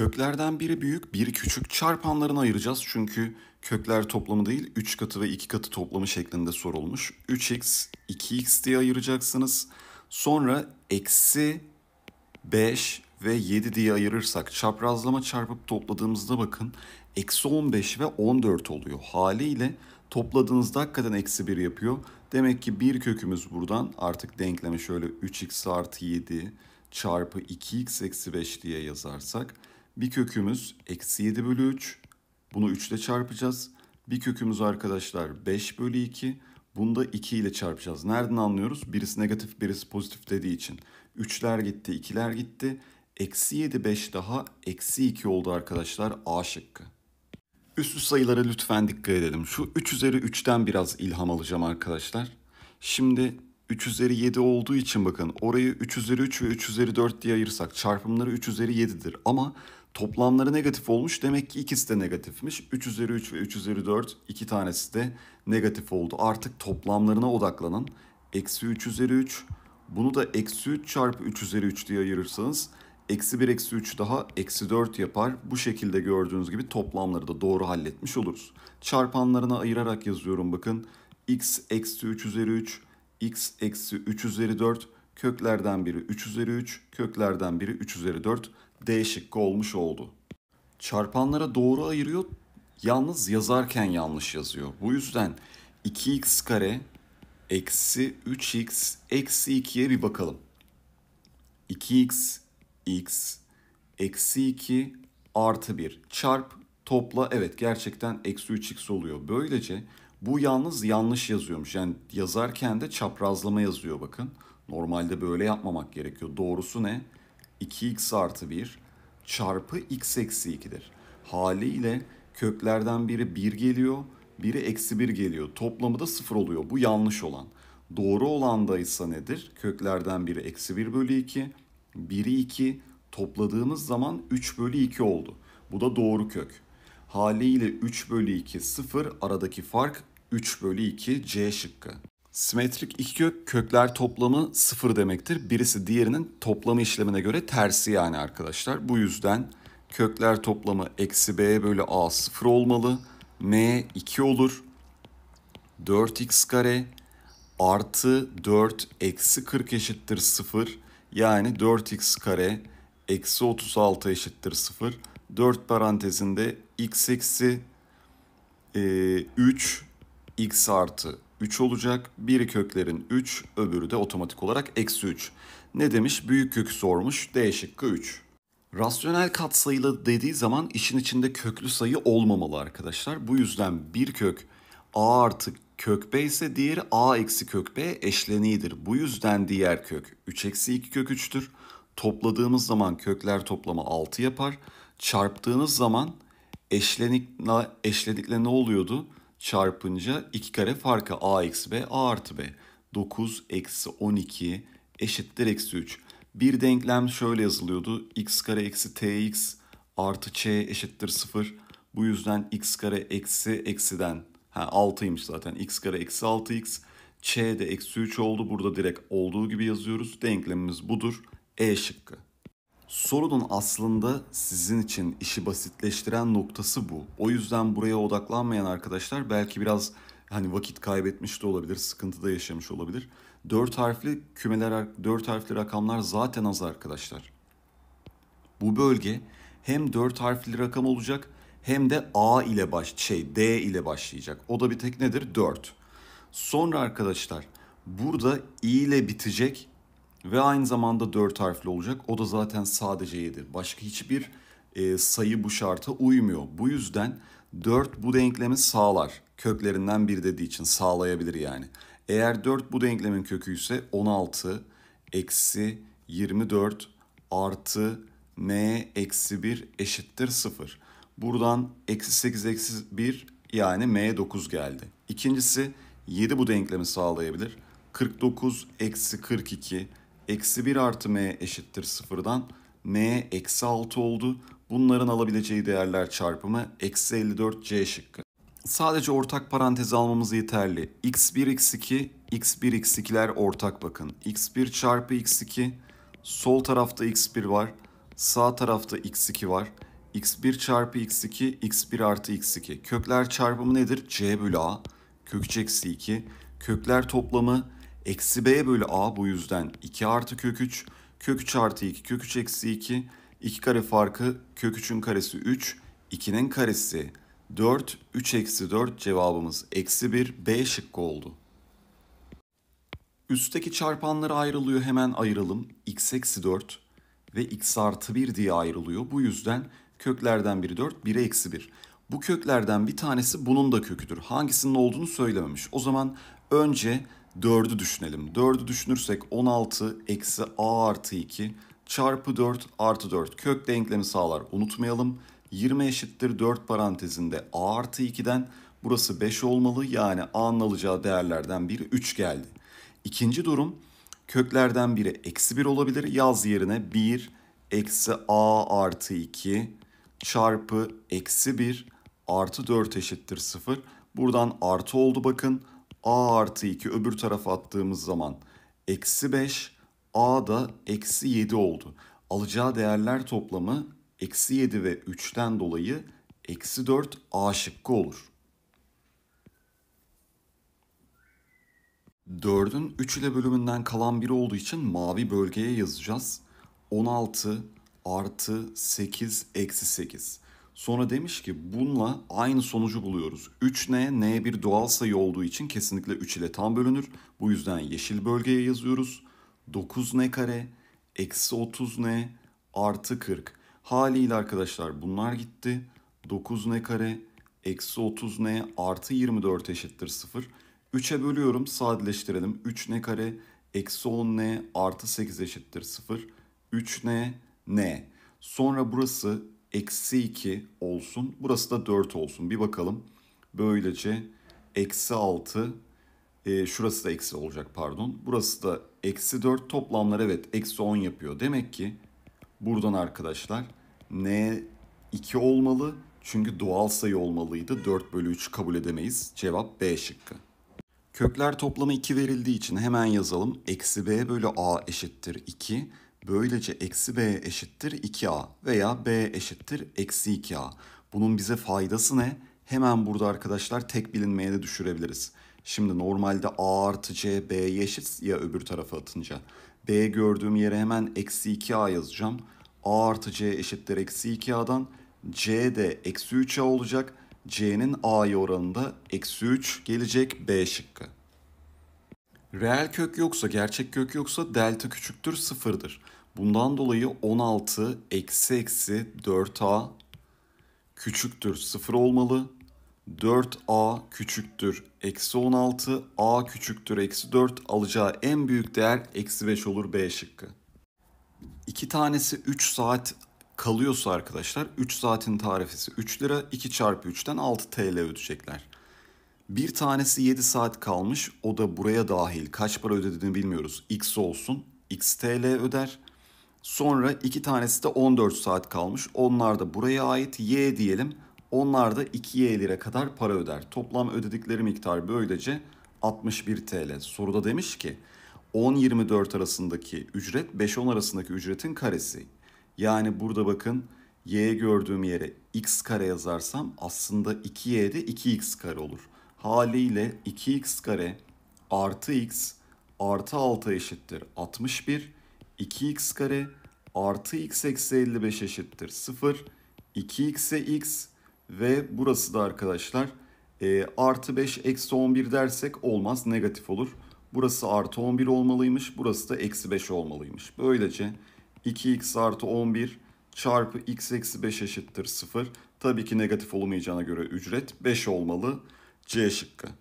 Köklerden biri büyük, biri küçük çarpanlarını ayıracağız. Çünkü kökler toplamı değil, 3 katı ve 2 katı toplamı şeklinde sorulmuş. 3x, 2x diye ayıracaksınız. Sonra eksi 5 ve 7 diye ayırırsak çaprazlama çarpıp topladığımızda bakın eksi 15 ve 14 oluyor. Haliyle topladığınızda hakikaten eksi 1 yapıyor. Demek ki bir kökümüz buradan artık denkleme şöyle 3x artı 7 çarpı 2x eksi 5 diye yazarsak bir kökümüz eksi 7 bölü 3. Bunu 3 ile çarpacağız. Bir kökümüz arkadaşlar 5 bölü 2. Bunu da 2 ile çarpacağız. Nereden anlıyoruz? Birisi negatif birisi pozitif dediği için. 3'ler gitti 2'ler gitti. Eksi 7 5 daha eksi 2 oldu arkadaşlar A şıkkı. Üstü sayılara lütfen dikkat edelim. Şu 3 üzeri 3'ten biraz ilham alacağım arkadaşlar. Şimdi 3 üzeri 7 olduğu için bakın orayı 3 üzeri 3 ve 3 üzeri 4 diye ayırsak çarpımları 3 üzeri 7'dir. Ama Toplamları negatif olmuş. Demek ki ikisi de negatifmiş. 3 üzeri 3 ve 3 üzeri 4 iki tanesi de negatif oldu. Artık toplamlarına odaklanın. Eksi 3 üzeri 3. Bunu da eksi 3 çarpı 3 üzeri 3 diye ayırırsanız eksi 1 eksi 3 daha eksi 4 yapar. Bu şekilde gördüğünüz gibi toplamları da doğru halletmiş oluruz. Çarpanlarına ayırarak yazıyorum bakın. x eksi 3 üzeri 3, x eksi 3 üzeri 4, köklerden biri 3 üzeri 3, köklerden biri 3 üzeri 4. D şıkkı olmuş oldu. Çarpanlara doğru ayırıyor yalnız yazarken yanlış yazıyor. Bu yüzden 2x kare eksi 3x eksi 2'ye bir bakalım. 2x x eksi 2 artı 1 çarp topla evet gerçekten eksi 3x oluyor. Böylece bu yalnız yanlış yazıyormuş. Yani yazarken de çaprazlama yazıyor bakın. Normalde böyle yapmamak gerekiyor. Doğrusu ne? 2x artı 1 çarpı x eksi 2'dir. Haliyle köklerden biri 1 geliyor, biri eksi 1 geliyor. Toplamı da 0 oluyor. Bu yanlış olan. Doğru olan da ise nedir? Köklerden biri eksi 1 bölü 2, biri 2 topladığımız zaman 3 bölü 2 oldu. Bu da doğru kök. Haliyle 3 bölü 2 0 aradaki fark 3 bölü 2 C şıkkı. Simetrik iki kök kökler toplamı sıfır demektir. Birisi diğerinin toplamı işlemine göre tersi yani arkadaşlar. Bu yüzden kökler toplamı eksi b bölü a sıfır olmalı. m 2 olur. 4x kare artı 4 eksi 40 eşittir 0. Yani 4x kare eksi 36 eşittir 0. 4 parantezinde x eksi e, 3 x artı 3 olacak. Biri köklerin 3, öbürü de otomatik olarak eksi 3. Ne demiş? Büyük kök sormuş. D şıkkı 3. Rasyonel katsayılı dediği zaman işin içinde köklü sayı olmamalı arkadaşlar. Bu yüzden bir kök a artı kök b ise diğeri a eksi kök b eşleniğidir. Bu yüzden diğer kök 3 eksi 2 kök 3'tür. Topladığımız zaman kökler toplamı 6 yapar. Çarptığınız zaman eşlenikle, eşledikle ne oluyordu? çarpınca iki kare farkı a eksi b a artı b. 9 eksi 12 eşittir eksi 3. Bir denklem şöyle yazılıyordu. x kare eksi tx artı ç eşittir 0. Bu yüzden x kare eksi eksiden ha, 6'ymış zaten x kare eksi 6x. ç de eksi 3 oldu. Burada direkt olduğu gibi yazıyoruz. Denklemimiz budur. E şıkkı. Sorunun aslında sizin için işi basitleştiren noktası bu. O yüzden buraya odaklanmayan arkadaşlar belki biraz hani vakit kaybetmiş de olabilir, sıkıntı da yaşamış olabilir. Dört harfli kümeler, dört harfli rakamlar zaten az arkadaşlar. Bu bölge hem dört harfli rakam olacak hem de A ile baş şey D ile başlayacak. O da bir tek nedir? Dört. Sonra arkadaşlar burada i ile bitecek ve aynı zamanda 4 harfli olacak. O da zaten sadece 7. Başka hiçbir e, sayı bu şarta uymuyor. Bu yüzden 4 bu denklemi sağlar. Köklerinden biri dediği için sağlayabilir yani. Eğer 4 bu denklemin kökü ise 16 eksi 24 artı m eksi 1 eşittir 0. Buradan eksi 8 eksi 1 yani m 9 geldi. İkincisi 7 bu denklemi sağlayabilir. 49 eksi 42 eksi 1 artı m eşittir sıfırdan m eksi 6 oldu. Bunların alabileceği değerler çarpımı eksi 54 c şıkkı. Sadece ortak parantez almamız yeterli. x1, x2, x1, x2'ler ortak bakın. x1 çarpı x2, sol tarafta x1 var, sağ tarafta x2 var. x1 çarpı x2, x1 artı x2. Kökler çarpımı nedir? c bölü a, kök eksi 2. Kökler toplamı Eksi b bölü a bu yüzden 2 artı kök 3. Kök 3 artı 2 kök 3 eksi 2. 2 kare farkı kök 3'ün karesi 3. 2'nin karesi 4. 3 eksi 4 cevabımız eksi 1 b şıkkı oldu. Üstteki çarpanlara ayrılıyor hemen ayıralım. x eksi 4 ve x artı 1 diye ayrılıyor. Bu yüzden köklerden biri 4, biri eksi 1. Bu köklerden bir tanesi bunun da köküdür. Hangisinin olduğunu söylememiş. O zaman önce 4'ü düşünelim. 4'ü düşünürsek 16 eksi a artı 2 çarpı 4 artı 4 kök denklemi sağlar unutmayalım. 20 eşittir 4 parantezinde a artı 2'den burası 5 olmalı yani a'nın alacağı değerlerden biri 3 geldi. İkinci durum köklerden biri eksi 1 olabilir yaz yerine 1 eksi a artı 2 çarpı eksi 1 artı 4 eşittir 0. Buradan artı oldu bakın a artı 2 öbür tarafa attığımız zaman eksi 5 a da eksi 7 oldu. Alacağı değerler toplamı eksi 7 ve 3'ten dolayı eksi 4 a şıkkı olur. 4'ün 3 ile bölümünden kalan biri olduğu için mavi bölgeye yazacağız. 16 artı 8 eksi 8. Sonra demiş ki bununla aynı sonucu buluyoruz. 3N, N bir doğal sayı olduğu için kesinlikle 3 ile tam bölünür. Bu yüzden yeşil bölgeye yazıyoruz. 9N kare, eksi 30N, artı 40. Haliyle arkadaşlar bunlar gitti. 9N kare, eksi 30N, artı 24 eşittir 0. 3'e bölüyorum sadeleştirelim. 3N kare, eksi 10N, artı 8 eşittir 0. 3N, N. Sonra burası eksi 2 olsun. Burası da 4 olsun. Bir bakalım. Böylece eksi 6 e, şurası da eksi olacak pardon. Burası da eksi 4 toplamlar evet eksi 10 yapıyor. Demek ki buradan arkadaşlar n 2 olmalı. Çünkü doğal sayı olmalıydı. 4 bölü 3 kabul edemeyiz. Cevap B şıkkı. Kökler toplamı 2 verildiği için hemen yazalım. Eksi b bölü a eşittir 2 Böylece eksi b eşittir 2a veya b eşittir eksi 2a. Bunun bize faydası ne? Hemen burada arkadaşlar tek bilinmeye de düşürebiliriz. Şimdi normalde a artı c b'ye eşit ya öbür tarafa atınca. b gördüğüm yere hemen eksi 2a yazacağım. a artı c eşittir eksi 2a'dan c de eksi 3a olacak. c'nin a'ya oranında eksi 3 gelecek b şıkkı. Reel kök yoksa, gerçek kök yoksa delta küçüktür sıfırdır. Bundan dolayı 16 eksi eksi 4a küçüktür sıfır olmalı. 4a küçüktür eksi 16, a küçüktür eksi 4 alacağı en büyük değer eksi 5 olur B şıkkı. İki tanesi 3 saat kalıyorsa arkadaşlar 3 saatin tarifesi 3 lira 2 çarpı 3'ten 6 TL ödeyecekler. Bir tanesi 7 saat kalmış. O da buraya dahil. Kaç para ödediğini bilmiyoruz. X olsun. X TL öder. Sonra iki tanesi de 14 saat kalmış. Onlar da buraya ait. Y diyelim. Onlar da 2Y lira kadar para öder. Toplam ödedikleri miktar böylece 61 TL. Soruda demiş ki 10-24 arasındaki ücret 5-10 arasındaki ücretin karesi. Yani burada bakın y gördüğüm yere x kare yazarsam aslında 2y'de 2x kare olur haliyle 2x kare artı x artı 6 eşittir 61. 2x kare artı x eksi 55 eşittir 0. 2x'e x ve burası da arkadaşlar e, artı 5 eksi 11 dersek olmaz negatif olur. Burası artı 11 olmalıymış burası da eksi 5 olmalıymış. Böylece 2x artı 11 çarpı x eksi 5 eşittir 0. Tabii ki negatif olmayacağına göre ücret 5 olmalı. Чещика.